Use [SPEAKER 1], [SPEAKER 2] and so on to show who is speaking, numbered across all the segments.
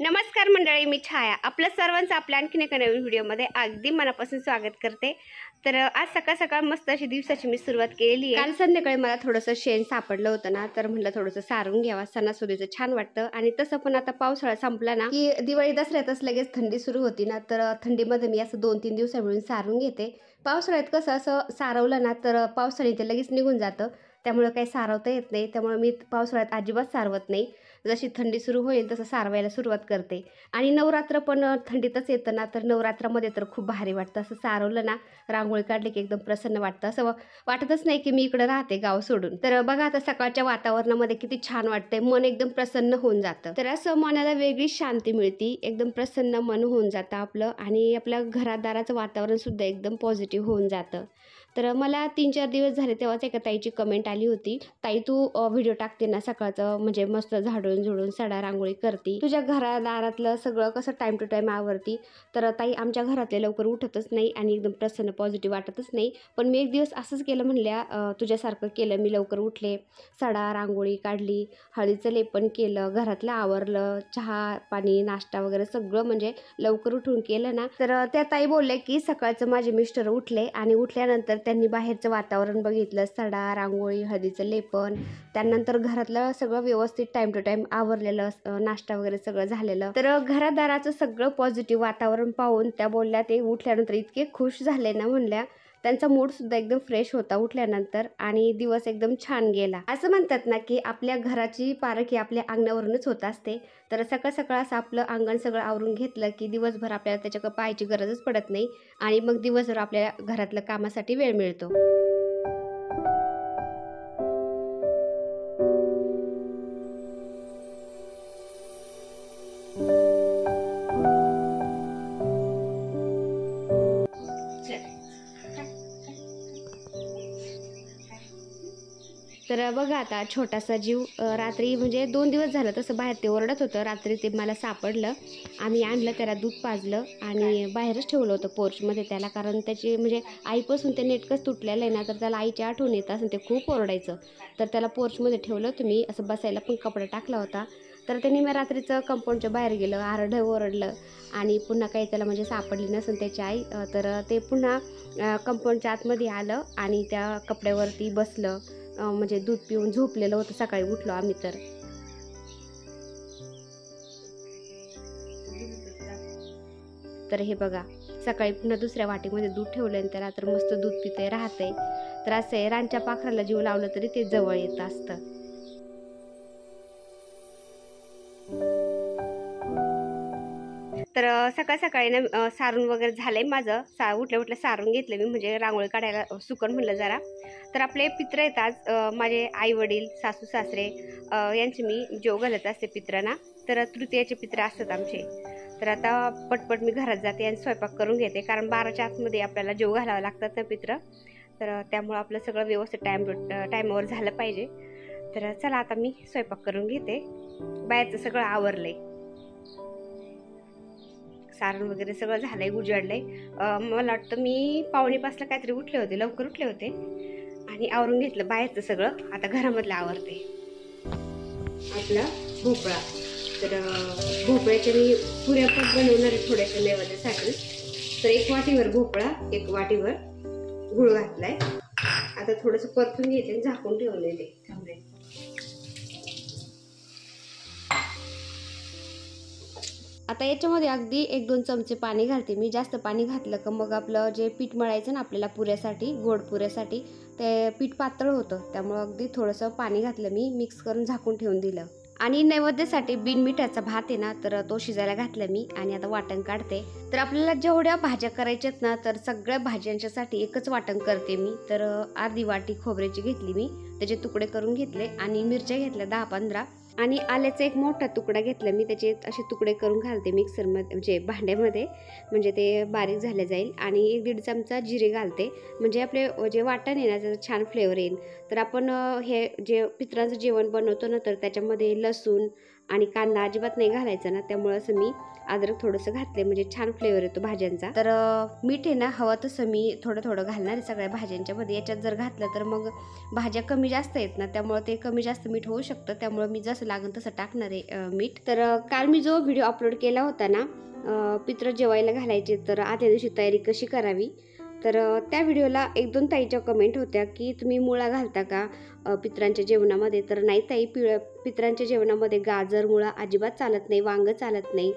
[SPEAKER 1] नमस्कार मंडळी मी छाया आपल्या सर्वांचं आपल्या आणखीन एका नवीन व्हिडिओमध्ये अगदी मनापासून स्वागत करते तर आज सकाळ सकाळ मस्त अशी दिवसाची मी सुरुवात केलेली आहे काल संध्याकाळी मला थोडंसं शेण सापडलं होतं ना तर म्हटलं थोडंसं सारून घ्यावा सणासुदीचं छान वाटतं आणि तसं पण आता पावसाळा संपला ना की दिवाळी दसऱ्यातच लगेच थंडी सुरू होती ना तर थंडीमध्ये मी असं दोन तीन दिवसा मिळून सारून घेते पावसाळ्यात कसं असं सारवलं ना तर पावसाळी ते लगेच निघून जातं त्यामुळं काही सारवता येत नाही त्यामुळे मी पावसाळ्यात अजिबात सारवत नाही जशी थंडी सुरू होईल तसं सारवायला सुरुवात करते आणि नवरात्र पण थंडीतच येतं ना तर नवरात्रामध्ये तर खूप भारी वाटतं असं सारवलं ना रांगोळी काढली की एकदम प्रसन्न वाटतं असं वाटतच नाही की मी इकडं राहते गाव सोडून तर बघा आता सकाळच्या वातावरणामध्ये किती छान वाटतंय मन एकदम प्रसन्न होऊन जातं तर असं मनाला वेगळी शांती मिळते एकदम प्रसन्न मन होऊन जातं आपलं आणि आपल्या घरादाराचं वातावरण सुद्धा एकदम पॉझिटिव्ह होऊन जातं तर मला तीन चार दिवस झाले तेव्हाच एका ताईची कमेंट आली होती ताई तू व्हिडिओ टाकते ना सकाळचं म्हणजे मस्त झाडून झुडून सडा रांगोळी करते तुझ्या घरादारातलं सगळं कसं टाईम टू टाईम आवरती तर ताई आमच्या घरातले लवकर उठतच नाही आणि एकदम प्रसन्न पॉझिटिव्ह वाटतच नाही पण मी एक दिवस असंच केलं म्हणल्या तुझ्यासारखं केलं मी लवकर उठले सडा रांगोळी काढली हळदीचं लेपन केलं घरातलं आवरलं चहा पाणी नाश्ता वगैरे सगळं म्हणजे लवकर उठून केलं ना तर त्या ताई बोलल्या की सकाळचं माझे मिस्टर उठले आणि उठल्यानंतर त्यांनी बाहेरचं वातावरण बघितलं सडा रांगोळी हळदीचं लेपन त्यानंतर घरातलं सगळं व्यवस्थित टाइम टू टाइम आवरलेलं नाश्ता वगैरे सगळं झालेलं तर घरादाराचं सगळं पॉझिटिव्ह वातावरण पाहून त्या बोलल्या ते उठल्यानंतर इतके खुश झाले ना म्हणल्या त्यांचा मूडसुद्धा एकदम फ्रेश होता उठल्यानंतर आणि दिवस एकदम छान गेला असं म्हणतात ना की आपल्या घराची पारखी आपल्या अंगणावरूनच होत असते तर सकाळ सकाळ असं आपलं अंगण सगळं आवरून घेतलं की दिवसभर आपल्याला त्याच्याकडे पाहायची गरजच पडत नाही आणि मग दिवसभर आपल्या घरातलं कामासाठी वेळ मिळतो बघा आता छोटासा जीव रात्री म्हणजे दोन दिवस झालं तसं बाहेर ते ओरडत होतं रात्री ते मला सापडलं आम्ही आणलं त्याला दूध पाजलं आणि बाहेरच ठेवलं होतं पोर्चमध्ये त्याला कारण त्याची म्हणजे आईपासून ते नेटकंच तुटलेलं आहे ना तर त्याला आईच्या आठवण येत असं ते खूप ओरडायचं तर त्याला पोर्चमध्ये ठेवलं तुम्ही असं बसायला पण कपडा टाकला होता तर त्याने मी रात्रीचं कंपाऊंडच्या बाहेर गेलं आरडं ओरडलं आणि पुन्हा काही त्याला म्हणजे सापडली नसून त्याची आई तर ते पुन्हा कंपाऊंडच्या आतमध्ये आलं आणि त्या कपड्यावरती बसलं म्हणजे दूध पिऊन झोपलेलं होतं सकाळी उठलो आम्ही तर तर हे बघा सकाळी पुन्हा दुसऱ्या वाटीमध्ये दूध ठेवलं आणि त्याला तर मस्त दूध पिते राहते तर असं आहे रानच्या पाखराला जीव लावलं तरी ते जवळ येत असतं तर सकाळ सकाळी ना सारून वगैरे झालं आहे माझं सा उठल्या उठल्या सारून घेतलं मी म्हणजे रांगोळी काढायला सुकण म्हणलं जरा तर आपले पित्र येतात माझे आई वडील सासू सासरे यांचे मी जेव घालत असते पित्रांना तर तृतीयाचे पित्र असतात आमचे तर आता पटपट मी घरात जाते आणि स्वयंपाक करून घेते कारण बाराच्या आतमध्ये आपल्याला जेव घालावं लागतात ना पित्र तर त्यामुळं आपलं सगळं व्यवस्थित टाईम टायमावर झालं पाहिजे तर चला आता मी स्वयंपाक करून घेते बाहेरचं सगळं आवरलं आहे सारण वगैरे सगळं झालंय उजाडलंय मला वाटतं मी पावणे काहीतरी उठले होते लवकर उठले होते आणि आवरून घेतलं बाहेरचं सगळं आता घरामधलं आवरते आपला भोपळा तर भोपळ्याच्या मी पुऱ्या पण बनवणार आहे थोड्याशा नैवाद्यासाठी तर एक वाटीवर भोपळा एक वाटीवर गुळ घातलाय आता थोडंसं परतून आणि झाकून ठेवलेले येते आता याच्यामध्ये अगदी एक दोन चमचे पाणी घालते मी जास्त पाणी घातलं का मग आपलं जे पीठ मळायचं ना आपल्याला पुऱ्यासाठी गोड पुऱ्यासाठी ते पीठ पातळ होतं त्यामुळं अगदी थोडंसं पाणी घातलं मी मिक्स करून झाकून ठेवून दिलं आणि नैवेद्यासाठी बिनमिठाचा भात आहे ना तर तो शिजायला घातला मी आणि आता वाटण काढते तर आपल्याला जेवढ्या भाज्या करायच्यात ना तर सगळ्या भाज्यांच्यासाठी एकच वाटण करते मी तर अर्धी वाटी खोबऱ्याची घेतली मी त्याचे तुकडे करून घेतले आणि मिरच्या घेतल्या दहा पंधरा आणि आल्याचा एक मोठा तुकडा घेतला मी त्याचे असे तुकडे करून घालते मिक्सरमध्ये म्हणजे भांड्यामध्ये म्हणजे ते बारीक झाले जाईल आणि एक दीड चमचा जिरे घालते म्हणजे आपले जे वाटण आहे ना त्याचा छान फ्लेवर येईल तर आपण हे जे पित्रांचं जेवण बनवतो ना तर त्याच्यामध्ये लसूण आणि कांदा अजिबात नाही घालायचा ना त्यामुळं असं मी अद्रक थोडंसं घातले म्हणजे छान फ्लेवर येतो भाज्यांचा तर मीठ आहे ना हवं तसं मी थोडं थोडं घालणार आहे सगळ्या भाज्यांच्यामध्ये याच्यात जर घातलं तर मग भाज्या कमी जास्त येत ना त्यामुळं ते कमी जास्त मीठ होऊ शकतं त्यामुळं मी जसं लागेल तसं टाकणार आहे मीठ तर काल मी जो व्हिडिओ अपलोड केला होता ना पित्र जेवायला घालायचे तर आदल्या दिवशी तयारी कशी करावी तर त्या व्हिडिओला एक दोन ताईच्या कमेंट होत्या की तुम्ही मुळा घालता का पित्रांच्या जेवणामध्ये तर नाही ताई पिळ पित्रांच्या जेवणामध्ये गाजर मुळा अजिबात चालत नाही वांगं चालत नाही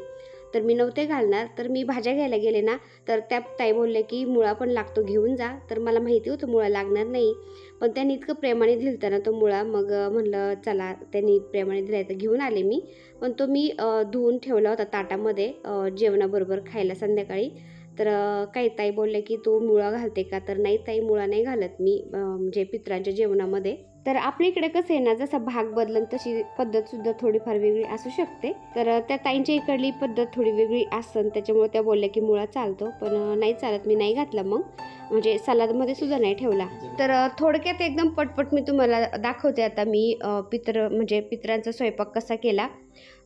[SPEAKER 1] तर मी नव्हते घालणार तर मी भाज्या घ्यायला गेले ना तर त्या ताई बोलले की मुळा पण लागतो घेऊन जा तर मला माहिती होतं मुळा लागणार नाही पण त्यांनी इतकं प्रेमाने दिलता ना तो मुळा मग म्हणलं चला त्यांनी प्रेमाने दिलाय तर घेऊन आले मी पण तो मी धुवून ठेवला होता ताटामध्ये जेवणाबरोबर खायला संध्याकाळी तर काही ताई बोलले की तू मुळा घालते का तर नाही ताई मुळा नाही घालत मी म्हणजे पित्रांच्या जेवणामध्ये तर आपल्या इकडे कसं आहे ना जसा भाग बदलन तशी पद्धत सुद्धा थोडीफार वेगळी असू शकते तर त्या ताईंच्या इकडली पद्धत थोडी वेगळी असन त्याच्यामुळे त्या बोलल्या की मुळा चालतो पण नाही चालत मी नाही घातला मग म्हणजे सलादमध्ये सुद्धा नाही ठेवला तर थोडक्यात एकदम पटपट मी तुम्हाला दाखवते आता मी पित्र म्हणजे पित्रांचा स्वयंपाक कसा केला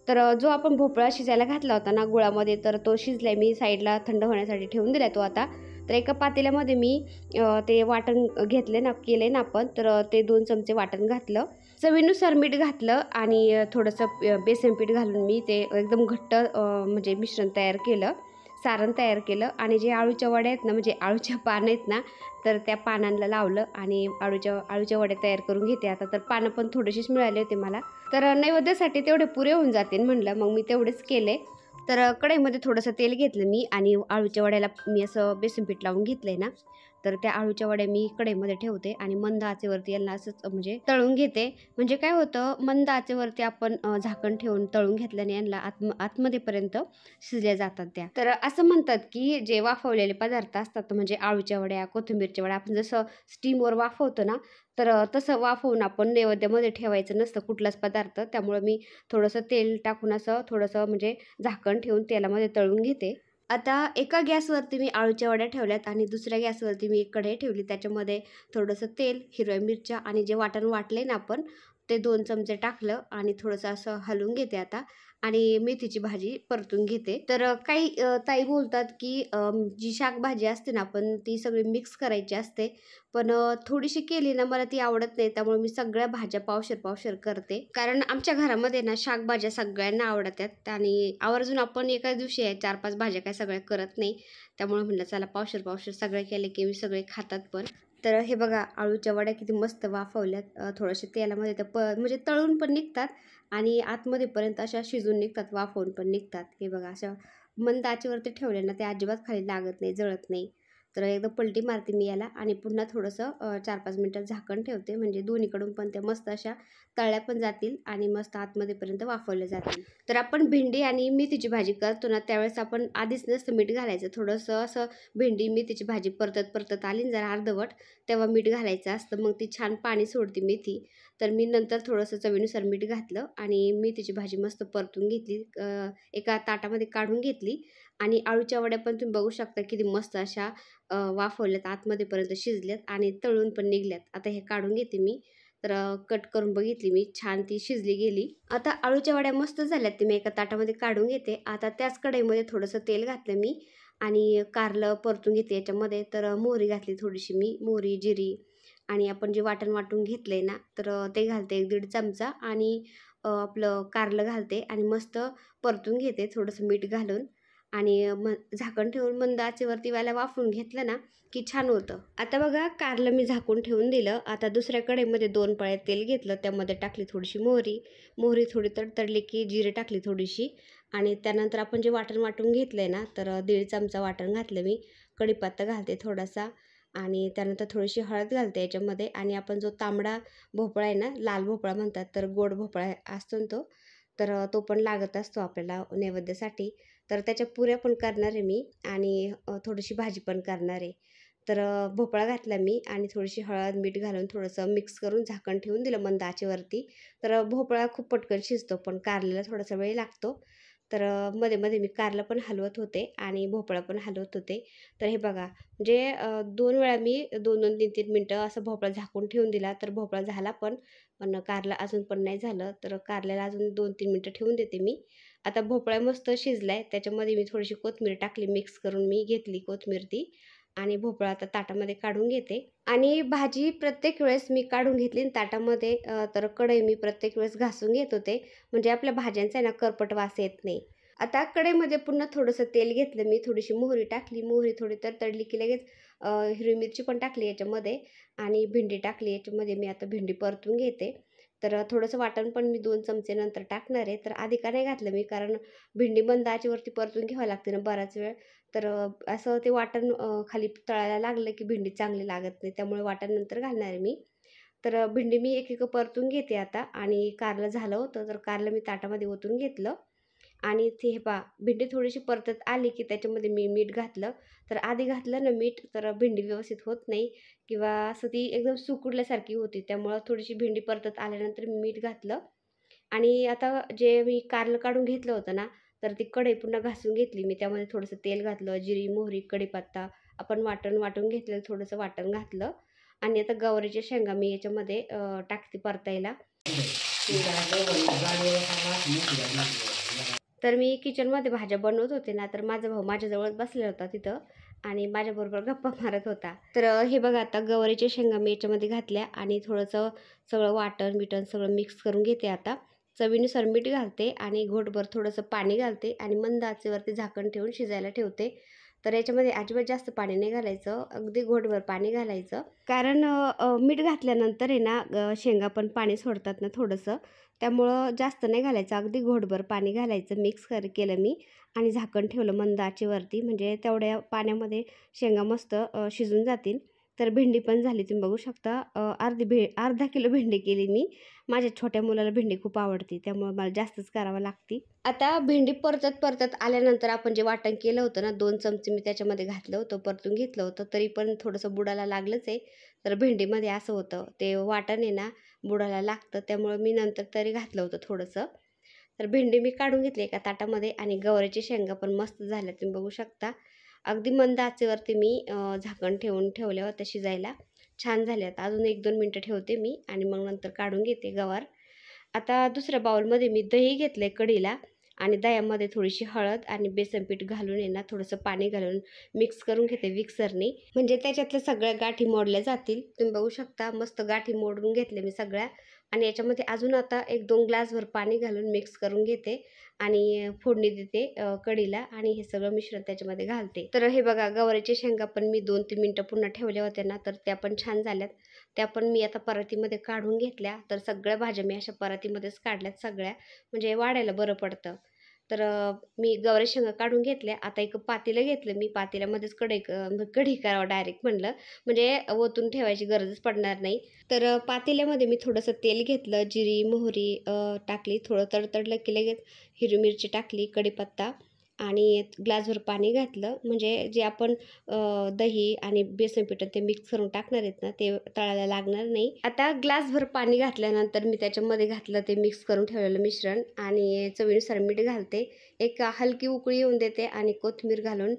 [SPEAKER 1] तर जो आपण भोपळा शिजायला घातला होता ना गुळामध्ये तर तो शिजलाय मी साईडला थंड होण्यासाठी ठेवून दिला तो आता तर एका पातेल्यामध्ये मी ते वाटण घेतले ना केले ना आपण तर ते दोन चमचे वाटण घातलं चवीनुसार मीठ घातलं आणि थोडंसं बेसन पीठ घालून मी ते एकदम घट्ट म्हणजे मिश्रण तयार केलं सारण तयार केलं आणि जे आळूच्या वड्या आहेत ना म्हणजे आळूच्या पानं आहेत ना तर त्या पानांना लावलं आणि आळूच्या आळूच्या वड्या तयार करून घेते आता तर पानं पण थोडेसेच मिळाले होते मला तर नैवेद्यासाठी तेवढे पुरे होऊन जातील म्हणलं मग मी तेवढेच केले तर कढईमध्ये थोडंसं तेल घेतलं मी आणि आळूच्या वड्याला मी असं बेसनपीठ लावून घेतलं आहे ना तर त्या आळूच्या वड्या मी कडेमध्ये ठेवते आणि मंद आचेवरती यांना असंच म्हणजे तळून घेते म्हणजे काय होतं मंद आचेवरती आपण झाकण ठेवून तळून घेतल्याने यांना आत्म आतमध्येपर्यंत शिजल्या जातात त्या तर असं म्हणतात की जे वाफवलेले पदार्थ असतात म्हणजे आळूच्या वड्या कोथिंबीरच्या वड्या आपण जसं स्टीमवर वाफवतो ना तर तसं वाफवून आपण नैवेद्यामध्ये ठेवायचं नसतं कुठलाच पदार्थ त्यामुळं मी थोडंसं तेल टाकून असं थोडंसं म्हणजे झाकण ठेवून तेलामध्ये तळून घेते आता एका गॅसवरती मी आळूच्या वड्या ठेवल्यात आणि दुसऱ्या गॅसवरती मी एक कढई ठेवली त्याच्यामध्ये थोडंसं तेल हिरव्या मिरच्या आणि जे वाटण वाटले ना आपण ते दोन चमचे टाकलं आणि थोडंसं असं हलवून घेते आता आणि मेथीची भाजी परतून घेते तर काही ताई बोलतात की जी शाकभाजी असते ना पण ती सगळी मिक्स करायची असते पण थोडीशी केली ना मला ती आवडत नाही त्यामुळे मी सगळ्या भाज्या पावशर पावशर करते कारण आमच्या घरामध्ये ना शाकभाज्या सगळ्यांना आवडतात आणि आवर्जून आपण एका दिवशी आहे चार पाच भाज्या काय सगळ्या करत नाही त्यामुळे म्हणलं चला पावशर पावशर सगळे केले की मी सगळे खातात पण तर हे बघा आळूच्या वड्या किती मस्त वाफवल्यात थोडंसे तेलामध्ये तर प म्हणजे तळून पण निघतात आणि आतमध्ये पर्यंत अशा शिजून निघतात वाफवून पण निघतात हे बघा अशा मंद आचेवरती ठेवले ना ते अजिबात खाली लागत नाही जळत नाही तर एकदा पलटी मारते मी याला आणि पुन्हा थोडंसं चार पाच मिनटं झाकण ठेवते म्हणजे दोन्हीकडून पण त्या मस्त अशा तळ्या पण जातील आणि मस्त आतमध्येपर्यंत वाफवल्या जातील तर आपण भेंडी आणि मेथीची भाजी करतो ना त्यावेळेस आपण आधीच नसतं मीठ घालायचं थोडंसं असं भेंडी मेथीची भाजी परतत परतत आली जरा अर्धवट तेव्हा मीठ घालायचं असतं मग ती छान पाणी सोडते मेथी तर मी नंतर थोडंसं चवीनुसार मीठ घातलं आणि मेथीची भाजी मस्त परतून घेतली एका ताटामध्ये काढून घेतली आणि आळूच्या वड्या पण तुम्ही बघू शकता किती मस्त अशा वाफवल्यात आतमध्येपर्यंत शिजल्यात आणि तळून पण निघल्यात आता हे काढून घेते मी तर कट करून बघितली मी छान ती शिजली गेली आता आळूच्या वड्या मस्त झाल्यात ते मी एका ताटामध्ये काढून घेते आता त्याच कढईमध्ये थोडंसं तेल घातलं मी आणि कारलं परतून घेते याच्यामध्ये तर मोहरी घातली थोडीशी मी मोहरी जिरी आणि आपण जे वाटण वाटून घेतलं आहे ना तर ते घालते एक दीड चमचा आणि आपलं कारलं घालते आणि मस्त परतून घेते थोडंसं मीठ घालून आणि म झाकण ठेवून मंद आचेवरती वाफून घेतलं ना की छान होतं आता बघा कारलं मी झाकून ठेवून दिलं आता दुसऱ्या कडेमध्ये दोन पळे तेल घेतलं त्यामध्ये टाकली थोडीशी मोहरी मोहरी थोडी तडतडली की जिरे टाकली थोडीशी आणि त्यानंतर आपण जे वाटण वाटून घेतलं आहे ना तर दीड चमचा वाटण घातलं मी कढीपत्ता घालते थोडासा आणि त्यानंतर थोडीशी हळद घालते याच्यामध्ये आणि आपण जो तांबडा भोपळा आहे ना लाल भोपळा म्हणतात तर गोड भोपळा असतो तो तर तो पण लागत असतो आपल्याला नैवेद्यासाठी तर त्याच्या पुऱ्या पण करणार आहे मी आणि थोडीशी भाजी पण करणार आहे तर भोपळा घातला मी आणि थोडीशी हळद मीठ घालून थोडंसं मिक्स करून झाकण ठेवून दिलं मंद आचेवरती तर भोपळा खूप पटकन शिजतो पण कारल्याला थोडासा वेळ लागतो तर मध्ये मध्ये मी कारलं पण हलवत होते आणि भोपळा पण हलवत होते तर हे बघा म्हणजे दोन वेळा मी दोन दोन तीन तीन मिनटं असं भोपळा झाकून ठेवून दिला तर भोपळा झाला पण पण कारला अजून पण नाही झालं तर कारल्याला अजून दोन तीन मिनटं ठेवून देते मी आता भोपळा मस्त शिजलाय त्याच्यामध्ये मी थोडीशी कोथमीर टाकली मिक्स करून मी घेतली कोथमीर ती आणि भोपळा आता ताटामध्ये काढून घेते आणि भाजी प्रत्येक वेळेस मी काढून घेतली ताटामध्ये तर कढई मी प्रत्येक वेळेस घासून घेत होते म्हणजे आपल्या भाज्यांचा ना करपट वास येत नाही आता कढईमध्ये पुन्हा थोडंसं तेल घेतलं मी थोडीशी मोहरी टाकली मोहरी थोडी तर तडली की लगेच हिरवी मिरची पण टाकली याच्यामध्ये आणि भेंडी टाकली याच्यामध्ये मी आता भेंडी परतून घेते तर थोडंसं वाटण पण मी दोन चमचे नंतर टाकणार आहे तर आधी का नाही घातलं मी कारण भेंडी बंद परतून घ्यावं लागते ना बराच वेळ तर असं ते वाटण खाली तळायला लागलं की भेंडी चांगली लागत नाही त्यामुळे वाटण नंतर घालणार आहे मी तर भेंडी मी एक एक परतून घेते आता आणि कारलं झालं होतं तर कारलं मी ताटामध्ये ओतून घेतलं आणि इथे हे पा भेंडी थोडीशी परतत आली की त्याच्यामध्ये मी मीठ घातलं तर आधी घातलं ना मीठ तर भेंडी व्यवस्थित होत नाही किंवा असं ती एकदम सुकुडल्यासारखी होती त्यामुळं थोडीशी भेंडी परतत आल्यानंतर मीठ घातलं आणि आता जे मी कारलं काढून घेतलं होतं ना तर ती कढई पुन्हा घासून घेतली मी त्यामध्ये थोडंसं तेल घातलं जिरी मोहरी कढीपत्ता आपण वाटण वाटून घेतलं थोडंसं वाटण घातलं आणि आता गवारीच्या शेंगा मी याच्यामध्ये टाकते परतायला तर मी किचनमध्ये भाज्या बनवत होते ना तर माझा भाऊ माझ्याजवळच बसलेला होता तिथं आणि माझ्याबरोबर गप्पा मारत होता तर हे बघा आता गवारीचे शेंगा मी याच्यामध्ये घातल्या आणि थोडंसं सगळं वाटण बिटण सगळं मिक्स करून घेते आता चवीनुसार मीठ घालते आणि घोटभर थोडंसं पाणी घालते आणि मंद आचेवरती झाकण ठेवून शिजायला ठेवते तर याच्यामध्ये अजिबात जास्त पाणी नाही घालायचं अगदी घोटभर पाणी घालायचं कारण मीठ घातल्यानंतर आहे ना शेंगा पण पाणी सोडतात ना थोडंसं त्यामुळं जास्त नाही घालायचं अगदी घोटभर पाणी घालायचं मिक्स कर केलं मी आणि झाकण ठेवलं मंद आचेवरती म्हणजे तेवढ्या पाण्यामध्ये शेंगा मस्त शिजून जातील तर भेंडी पण झाली तुम्ही बघू शकता अर्धी भे अर्धा किलो भेंडी केली मी माझ्या छोट्या मुलाला भेंडी खूप आवडते त्यामुळे मला जास्तच करावं लागते आता भेंडी परतत परतत आल्यानंतर आपण जे वाटण केलं होतं ना दोन चमचे मी त्याच्यामध्ये घातलं होतं परतून घेतलं होतं तरी पण थोडंसं बुडाला लागलंच आहे तर भेंडीमध्ये असं होतं ते वाटण आहे ना बुडाला लागतं त्यामुळं मी नंतर तरी घातलं होतं थोडंसं तर भेंडी मी काढून घेतली एका ताटामध्ये आणि गवऱ्याची शेंगा पण मस्त झाल्या तुम्ही बघू शकता अगदी मंद आचेवरती मी झाकण ठेवून ठेवल्यावर होते शिजायला छान झाल्यात अजून एक दोन मिनटं ठेवते मी आणि मग नंतर काढून घेते गवार आता दुसऱ्या बाउलमध्ये मी दही घेतलं आहे कढीला आणि दह्यामध्ये थोडीशी हळद आणि बेसनपीठ घालून येणार थोडंसं पाणी घालून मिक्स करून घेते मिक्सरने म्हणजे त्याच्यातल्या सगळ्या गाठी मोडल्या जातील तुम्ही बघू शकता मस्त गाठी मोडून घेतले मी सगळ्या आणि याच्यामध्ये अजून आता एक दोन ग्लासभर पाणी घालून मिक्स करून घेते आणि फोडणी देते कढीला आणि हे सगळं मिश्रण त्याच्यामध्ये घालते तर हे बघा गवारीच्या शेंगा पण मी दोन तीन मिनटं पुन्हा ठेवल्या होत्या ना तर त्या पण छान झाल्यात त्या पण मी आता परातीमध्ये काढून घेतल्या तर सगळ्या भाज्या मी अशा परातीमध्येच काढल्यात सगळ्या म्हणजे वाढायला बरं पडतं तर मी गवरे शेंगा काढून घेतल्या आता एक पातेलं घेतलं मी पातेल्यामध्येच कढई कढी करावं डायरेक्ट म्हणलं म्हणजे ओतून ठेवायची गरजच पडणार नाही तर पातेल्यामध्ये मी थोडंसं तेल घेतलं जिरी मोहरी टाकली थोडं तडतडलं की लगेच हिरवी मिरची टाकली कढीपत्ता आणि ग्लासभर पाणी घातलं म्हणजे जे आपण दही आणि बेसन पिठं ते मिक्स करून टाकणार आहेत ना ते तळायला लागणार नाही आता ग्लासभर पाणी घातल्यानंतर मी त्याच्यामध्ये घातलं ते मिक्स करून ठेवलेलं मिश्रण आणि चवीनुसार मीठ घालते एक हलकी उकळी येऊन देते आणि कोथिंबीर घालून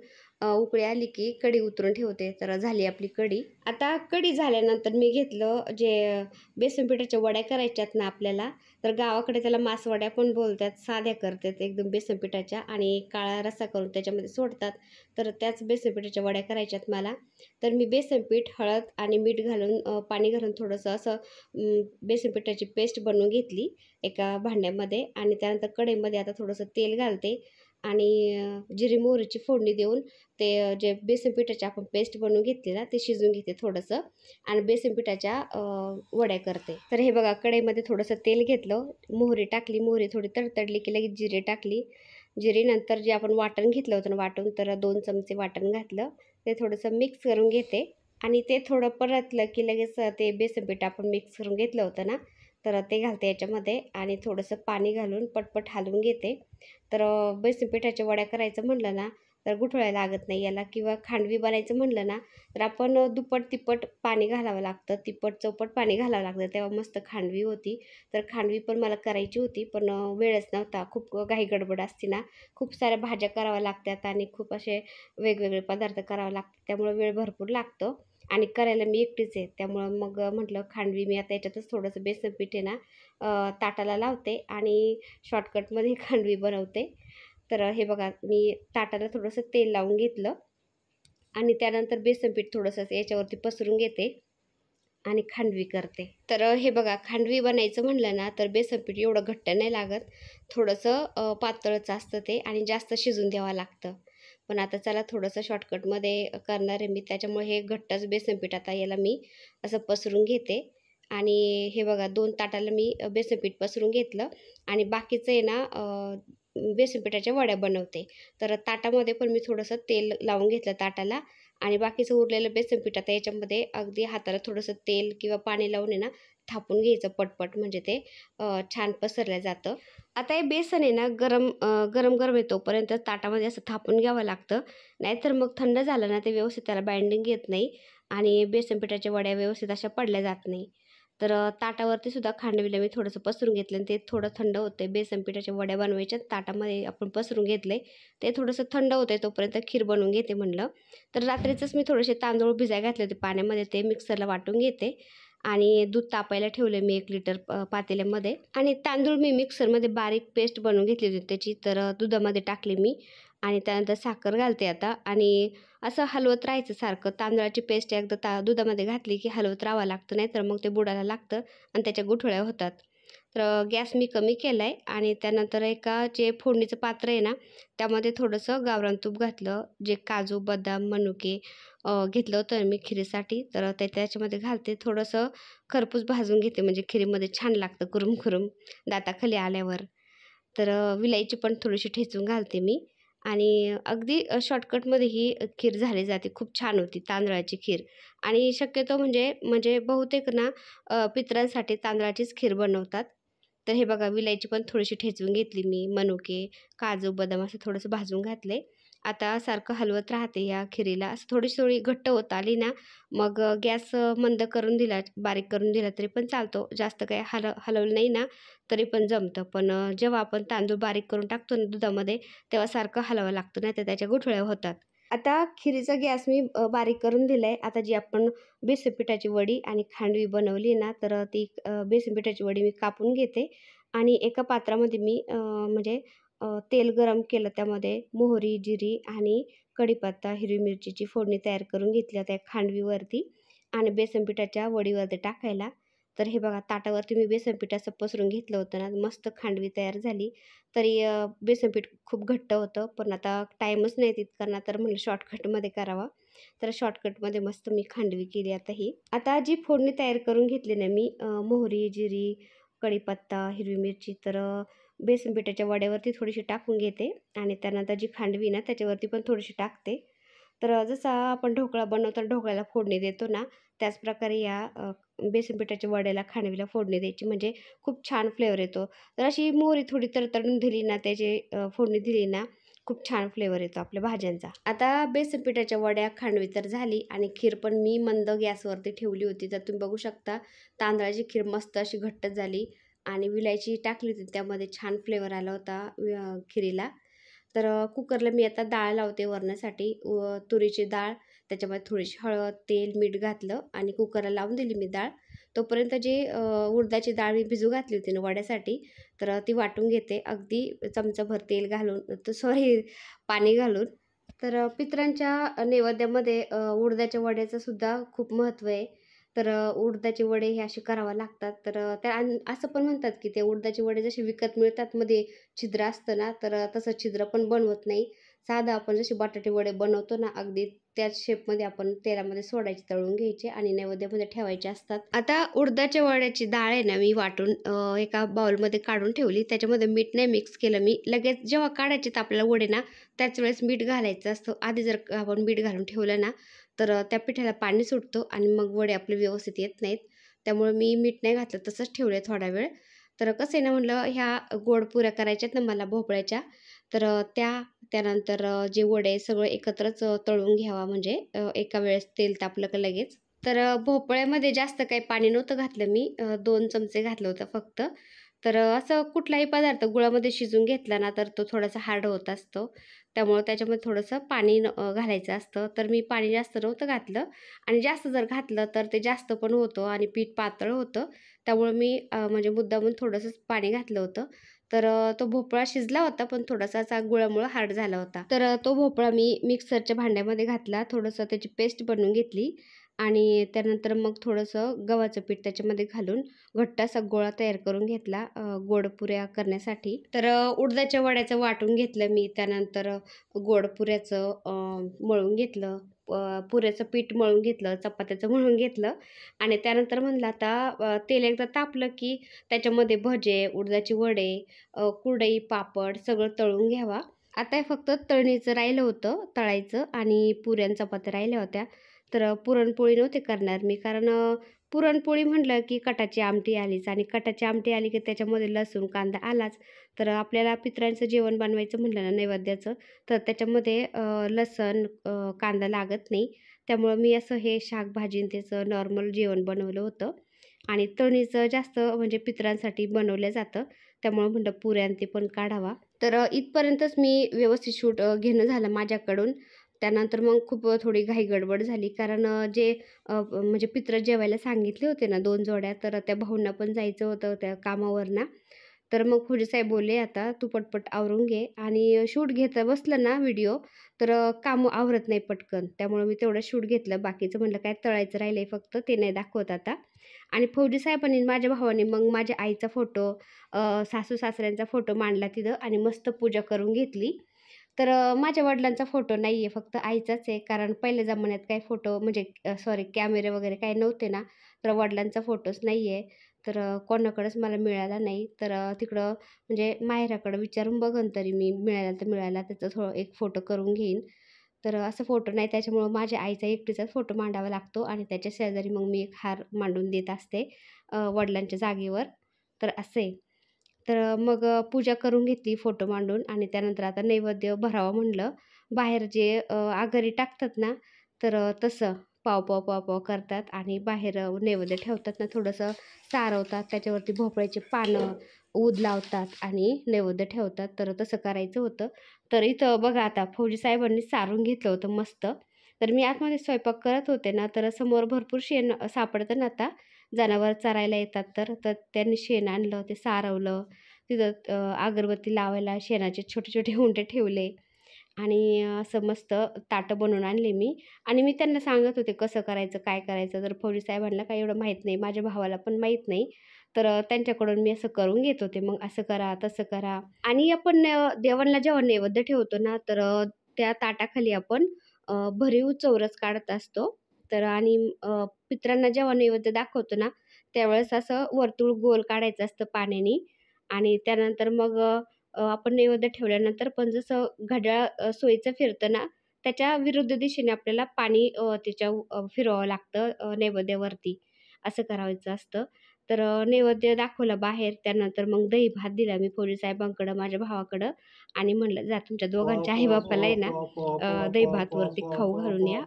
[SPEAKER 1] उकळी आली की कढी उतरून ठेवते तर झाली आपली कढी आता कढी झाल्यानंतर मी घेतलं जे बेसन वड्या करायच्यात ना आपल्याला तर गावाकडे त्याला मासवड्या पण बोलतात साध्या करतात एकदम बेसन आणि काळा रसा करून त्याच्यामध्ये सोडतात तर त्याच बेसन वड्या करायच्यात मला तर मी बेसन पीठ हळद आणि मीठ घालून पाणी घालून थोडंसं असं बेसन पेस्ट बनवून घेतली एका भांड्यामध्ये आणि त्यानंतर कढईमध्ये आता थोडंसं तेल घालते आणि जिरी मोहरीची फोडणी देऊन ते जे बेसन पिठाची आपण पेस्ट बनवून घेतली ना ते शिजून घेते थोडंसं आणि बेसन पिठाच्या वड्या करते तर हे बघा कढईमध्ये थोडंसं तेल घेतलं मोहरी टाकली मोहरी थोडी तडतडली की लगेच जिरे टाकली जिरेनंतर जे आपण वाटण घेतलं होतं ना वाटून तर दोन चमचे वाटण घातलं ते थोडंसं मिक्स करून घेते आणि ते थोडं परतलं की लगेच ते बेसन पीठ आपण मिक्स करून घेतलं होतं ना तर ते घालते याच्यामध्ये आणि थोडंसं पाणी घालून पटपट हालवून घेते तर बेसन पिठाच्या वड्या करायचं म्हटलं ना तर गुठळ्या लागत नाही याला किंवा खांडवी बनायचं म्हटलं ना तर आपण दुप्पट तिप्पट पाणी घालावं लागतं तिप्पट चौपट पाणी घालावं लागतं तेव्हा मस्त खांडवी होती तर खांडवी पण मला करायची होती पण वेळच नव्हता खूप घाई गडबड असते ना खूप साऱ्या भाज्या कराव्या लागतात आणि खूप असे वेगवेगळे पदार्थ करावे लागतात त्यामुळे वेळ भरपूर लागतो आणि करायला मी एकटीच आहे त्यामुळं मग म्हटलं खांडवी मी आता याच्यातच थोडंसं बेसन पीठ आहे ना ताटाला लावते आणि शॉर्टकटमध्ये खांडवी बनवते तर हे बघा मी ताटाला थोडंसं तेल लावून घेतलं आणि त्यानंतर बेसन पीठ थोडंसं याच्यावरती पसरून घेते आणि खांडवी करते तर हे बघा खांडवी बनायचं म्हणलं ना तर बेसन पीठ एवढं घट्ट नाही लागत थोडंसं पातळच असतं ते आणि जास्त शिजून द्यावं लागतं पण आता चला थोडंसं शॉर्टकटमध्ये करणार आहे मी त्याच्यामुळे हे घट्टच बेसन पीठ आता याला मी असं पसरून घेते आणि हे बघा दोन ताटाला मी बेसन पीठ पसरून घेतलं आणि बाकीचं आहे ना बेसन वड्या बनवते तर ताटामध्ये पण मी थोडंसं तेल लावून घेतलं ताटाला आणि बाकीचं उरलेलं बेसन पीठ आता याच्यामध्ये अगदी हाताला थोडंसं तेल किंवा पाणी लावून आहे ना थापून घ्यायचं पटपट म्हणजे ते छान पसरलं जातं आता हे बेसन आहे ना गरम गरम गरम आहे तोपर्यंत ताटामध्ये असं थापून घ्यावं लागतं नाहीतर मग थंड झालं ना ते व्यवस्थित त्याला बाइंडिंग येत नाही आणि बेसन पिठाच्या वड्या व्यवस्थित अशा पडल्या जात नाही तर ताटावरती सुद्धा खांडविलं मी थोडंसं पसरून घेतलं आणि ते थोडं थंड होते बेसन पिठाच्या वड्या बनवायच्या ताटामध्ये आपण पसरून घेतले ते थोडंसं थंड होते तोपर्यंत खीर बनवून घेते म्हणलं तर रात्रीचंच मी थोडेसे तांदूळ भिजाय घातले होते पाण्यामध्ये ते मिक्सरला वाटून घेते आणि दूध तापायला ठेवले मी एक लिटर पातेल्यामध्ये आणि तांदूळ मी मिक्सरमध्ये बारीक पेस्ट बनवून घेतली होती त्याची तर दुधामध्ये टाकली मी आणि त्यानंतर साखर घालते आता आणि असं हलवत राहायचं सारखं तांदळाची पेस्ट एकदा ता दुधामध्ये घातली की हलवत राहावं लागतं नाही तर मग ते बुडायला लागतं आणि त्याच्या गुठळ्या होतात तर गॅस मी कमी केला आहे आणि त्यानंतर एका जे फोडणीचं पात्र आहे ना त्यामध्ये थोडंसं गावरान तूप घातलं जे काजू बदाम मनुके घेतलं होतं मी खिरीसाठी तर ते त्याच्यामध्ये घालते थोडंसं खरपूस भाजून घेते म्हणजे खिरीमध्ये छान लागतं कुरुम कुरुम दाताखाली आल्यावर तर विलायची पण थोडीशी ठेचून घालते मी आणि अगदी शॉर्टकटमध्ये ही खीर झाली जाते खूप छान होती तांदळाची खीर आणि शक्यतो म्हणजे म्हणजे बहुतेक ना पित्रांसाठी तांदळाचीच खीर बनवतात तर हे बघा विलायची पण थोडीशी ठेचून घेतली मी मनुके काजू बदाम असं थोडंसं भाजून घातले आता सारखं हलवत राहते या खिरीला असं थोडी थोडी घट्ट होत आली ना मग गॅस मंद करून दिला बारीक करून दिला तरी पण चालतो जास्त काही हल हलवलं नाही ना तरी पण जमतं पण जेव्हा आपण तांदूळ बारीक करून टाकतो ना दुधामध्ये तेव्हा सारखं हलवं लागतं नाही तर त्याच्या गुठळ्या होतात आता खिरीचा गॅस मी बारीक करून दिला आहे आता जी आपण बेसन पिठाची वडी आणि खांडवी बनवली ना तर ती बेसन पिठाची वडी मी कापून घेते आणि एका पात्रामध्ये मी म्हणजे तेल गरम केलं त्यामध्ये मोहरी जिरी आणि कढीपत्ता हिरवी मिरचीची फोडणी तयार करून घेतली त्या खांडवीवरती आणि बेसन पिठाच्या वडीवरती टाकायला तर हे बघा ताटावरती मी बेसन पिठाचं पसरून घेतलं होतं ना मस्त खांडवी तयार झाली तरी बेसन पीठ खूप घट्ट होतं पण आता टाईमच नाही तितकांना तर म्हणलं शॉर्टकटमध्ये करावा तर शॉर्टकटमध्ये मस्त मी खांडवी केली आता ही आता जी फोडणी तयार करून घेतली ना मी मोहरी जिरी कढीपत्ता हिरवी मिरची तर बेसन पिठाच्या वड्यावरती थोडीशी टाकून घेते आणि त्यानंतर जी खांडवी ना त्याच्यावरती पण थोडीशी टाकते तर जसा आपण ढोकळा बनवताना ढोकळ्याला फोडणी देतो ना त्याचप्रकारे या बेसन पिठाच्या वड्याला खांडवीला फोडणी द्यायची म्हणजे खूप छान फ्लेवर येतो तर अशी मोहरी थोडी तरतडून दिली ना त्याची फोडणी दिली ना खूप छान फ्लेवर येतो आपल्या भाज्यांचा आता बेसन पिठाच्या वड्या खांडवी तर झाली आणि खीर पण मी मंद गॅसवरती ठेवली होती तर तुम्ही बघू शकता तांदळाची खीर मस्त अशी घट्ट झाली आणि विलायची टाकली होती त्यामध्ये छान फ्लेवर आला होता खिरीला तर कुकरला मी आता डाळ लावते वरण्यासाठी व तुरीची डाळ त्याच्यामध्ये थोडीशी हळद तेल मीठ घातलं आणि कुकरला लावून दिली मी डाळ तोपर्यंत जी उडदाची डाळ मी भिजू घातली होती ना वड्यासाठी तर ती वाटून घेते अगदी चमचाभर तेल घालून तर सॉरी पाणी घालून तर पित्रांच्या नैवेद्यामध्ये उडदाच्या वड्याचंसुद्धा खूप महत्त्व आहे तर उडदाचे वडे हे असे करावं लागतात तर त्या असं पण म्हणतात की ते उडदाचे वडे जसे विकत मिळतात मध्ये छिद्र असतं ना तर तसं छिद्र पण बनवत नाही साधा आपण जसे बटाटे वडे बनवतो ना अगदी त्याच शेपमध्ये आपण तेलामध्ये सोडायचे तळून घ्यायचे आणि नैवेद्यामध्ये ठेवायचे असतात आता उडदाच्या वड्याची डाळ आहे ना मी वाटून एका बाउलमध्ये काढून ठेवली त्याच्यामध्ये मीठ नाही मिक्स केलं मी लगेच जेव्हा काढायचे तर आपल्याला वडे ना त्याच वेळेस मीठ घालायचं असतं आधी जर आपण मीठ घालून ठेवलं ना तर त्या पिठाला पाणी सुटतो आणि मग वडे आपले व्यवस्थित येत नाहीत त्यामुळे मी मीठ नाही घातलं तसंच ठेवले थोडा वेळ तर कसं आहे ना म्हटलं ह्या गोड पुऱ्या करायच्यात ना मला भोपळ्याच्या तर त्या त्यानंतर जे वडे सगळं एकत्रच तळून घ्यावा म्हणजे एका वेळेस तेल तापलं का लगेच तर भोपळ्यामध्ये जास्त काही पाणी नव्हतं घातलं मी दोन चमचे घातलं होतं फक्त तर असं कुठलाही पदार्थ गुळामध्ये शिजून घेतला ना तर तो थोडासा हार्ड होत असतो त्यामुळं त्याच्यामध्ये थोडंसं पाणी घालायचं असतं तर मी पाणी जास्त नव्हतं घातलं आणि जास्त जर घातलं तर ते जास्त पण होतं आणि पीठ पातळ होतं त्यामुळं मी म्हणजे मुद्दामून थोडंसंच पाणी घातलं होतं तर तो भोपळा शिजला होता पण थोडासा असा गुळामुळं हार्ड झाला होता तर तो भोपळा मी मिक्सरच्या भांड्यामध्ये घातला थोडंसं त्याची पेस्ट बनवून घेतली आणि त्यानंतर मग थोडंसं गव्हाचं पीठ त्याच्यामध्ये घालून घट्ट गोळा तयार करून घेतला गोडपुऱ्या करण्यासाठी तर उडदाच्या वड्याचं वाटून घेतलं मी त्यानंतर गोडपुऱ्याचं मळून घेतलं पुऱ्याचं पीठ मळून घेतलं चपात्याचं मळून घेतलं आणि त्यानंतर म्हणलं आता तेल एकदा तापलं की त्याच्यामध्ये भजे उडदाचे वडे कुरडई पापड सगळं तळून घ्यावा आता हे फक्त तळणीचं राहिलं होतं तळायचं आणि पुऱ्यांचा चपात्या राहिल्या होत्या तर पुरणपोळी नव्हते करणार मी कारण पुरणपोळी म्हटलं की कटाची आमटी आलीच आणि कटाची आमटी आली की त्याच्यामध्ये लसूण कांदा आलाच तर आपल्याला पित्रांचं जेवण बनवायचं म्हटलं ना नैवेद्याचं तर त्याच्यामध्ये लसण कांदा लागत नाही त्यामुळं मी असं हे शाकभाजीन त्याचं नॉर्मल जेवण बनवलं होतं आणि तणीचं जास्त म्हणजे पित्रांसाठी बनवलं जातं त्यामुळं म्हटलं पुऱ्यां ते पण काढावा तर इथपर्यंतच मी व्यवस्थित शूट घेणं झालं माझ्याकडून त्यानंतर मग खूप थोडी घाई गडबड झाली कारण जे म्हणजे पित्र जेवायला सांगितले होते ना दोन जोड्या तर त्या भाऊंना पण जायचं होतं त्या ना तर मग साहेब बोलले आता तू पटपट आवरून घे आणि शूट घेत बसलं ना व्हिडिओ तर काम आवरत नाही पटकन त्यामुळे मी तेवढं शूट घेतलं बाकीचं म्हटलं काय तळायचं राहिलं आहे फक्त ते नाही दाखवत आता आणि फौजी माझ्या भावाने मग माझ्या आईचा फोटो सासू सासऱ्यांचा फोटो मांडला तिथं आणि मस्त पूजा करून घेतली तर माझ्या वडिलांचा फोटो नाही आहे फक्त आईचाच आहे कारण पहिल्या जमान्यात काही फोटो म्हणजे सॉरी कॅमेरे वगैरे काही नव्हते ना तर वडिलांचा फोटोच नाही आहे तर कोणाकडंच मला मिळाला नाही तर तिकडं म्हणजे माहेराकडं विचारून बघन तरी मी मिळाला तर मिळाला त्याचा थोडं एक फोटो करून घेईन तर असं फोटो नाही त्याच्यामुळं माझ्या आईचा एकटीचाच फोटो मांडावा लागतो आणि त्याच्या शेजारी मग मी एक हार मांडून देत असते वडिलांच्या जागेवर तर असे तर मग पूजा करून घेतली फोटो मांडून आणि त्यानंतर आता नैवेद्य भरावं म्हणलं बाहेर जे आगरी टाकतात ना तर तसं पाव पाव पाव पाव करतात आणि बाहेर नैवेद्य ठेवतात ना थोडंसं सारवतात त्याच्यावरती भोपळ्याचे पानं ऊद लावतात आणि नैवेद्य ठेवतात तर तसं करायचं होतं तर इथं बघा आता फौजी साहेबांनी सारून घेतलं होतं मस्त तर मी आतमध्ये स्वयंपाक करत होते ना तर समोर भरपूर शेण सापडतं ना आता जनावर चरायला येतात तर तर त्यांनी शेण आणलं ते सारवलं तिथं अगरबत्ती लावायला शेणाचे छोटे छोटे हुंडे ठेवले आणि असं मस्त ताटं बनवून आणले मी आणि मी त्यांना सांगत होते कसं करायचं काय करायचं तर फौजी साहेबांना काही एवढं माहीत नाही माझ्या भावाला पण माहीत नाही तर त्यांच्याकडून मी असं करून घेत होते मग असं करा तसं करा आणि आपण देवांना जेव्हा नैवेद्य ठेवतो ना तर त्या ताटाखाली आपण भरीव चौरस काढत असतो तर आणि पित्रांना जेव्हा नैवेद्य दाखवतो ना त्यावेळेस असं वर्तुळ गोल काढायचं असतं पाण्याने आणि त्यानंतर मग आपण नैवेद्य ठेवल्यानंतर पण जसं घड्याळ सोयीचं फिरतं ना त्याच्या विरुद्ध दिशेने आपल्याला पाणी त्याच्या फिरवावं लागतं नैवेद्यावरती असं करायचं असतं तर नैवेद्य दाखवला बाहेर त्यानंतर मग दही भात दिला मी फौजी साहेबांकडं माझ्या भावाकडं आणि म्हणलं जा तुमच्या दोघांच्या आईबापाला आहे ना दही भातवरती खाऊ घालून या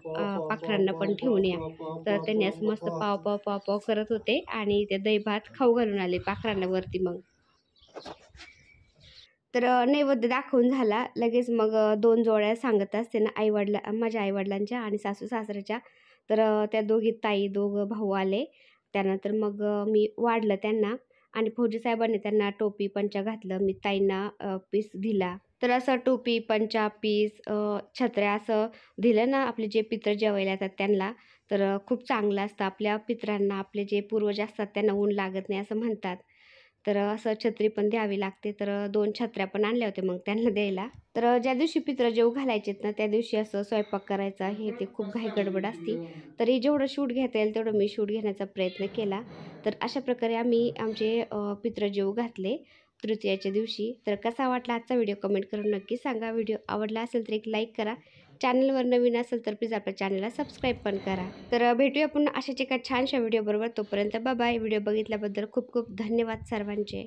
[SPEAKER 1] पाखरांना पण ठेवून या तर त्यांनी असं मस्त पाव पाव पाव पाव करत होते आणि ते दही भात खाऊ घालून आले पाखरांना वरती मग तर नैवेद्य दाखवून झाला लगेच मग दोन जोड्या सांगत असते ना आईवडला माझ्या आईवडिलांच्या आणि सासू सासऱ्याच्या तर त्या दोघी ताई दोघं भाऊ आले त्यानंतर मग मी वाढलं त्यांना आणि फौजी साहेबांनी त्यांना टोपी पंचा घातलं मी ताईंना पीस दिला तर असं टोपी पंचा पीस छत्र्या असं दिलं ना आपले जे पित्र जेवायला येतात त्यांना तर खूप चांगलं असतं आपल्या पित्रांना आपले जे पूर्वज असतात त्यांना ऊन लागत नाही असं म्हणतात तर असं छत्री पण द्यावी लागते तर दोन छत्र्या पण आणल्या होत्या मग त्यांना द्यायला तर ज्या दिवशी पित्र जेव घालायचेत ना त्या दिवशी असं स्वयंपाक करायचा हे ते खूप घाई गडबड असते तरी जेवढं शूट घेता येईल तेवढं मी शूट घेण्याचा प्रयत्न केला तर अशा प्रकारे आम्ही आमचे पित्र जेव घातले तृतीयाच्या दिवशी तर कसा वाटला आजचा व्हिडिओ कमेंट करून नक्की सांगा व्हिडिओ आवडला असेल तर एक लाईक करा चॅनलवर नवीन असेल तर प्लीज आपल्या चॅनलला सबस्क्राईब पण करा तर भेटूया पुन्हा अशाच एका छानशा बरोबर तोपर्यंत बाय व्हिडिओ बघितल्याबद्दल खूप खूप धन्यवाद सर्वांचे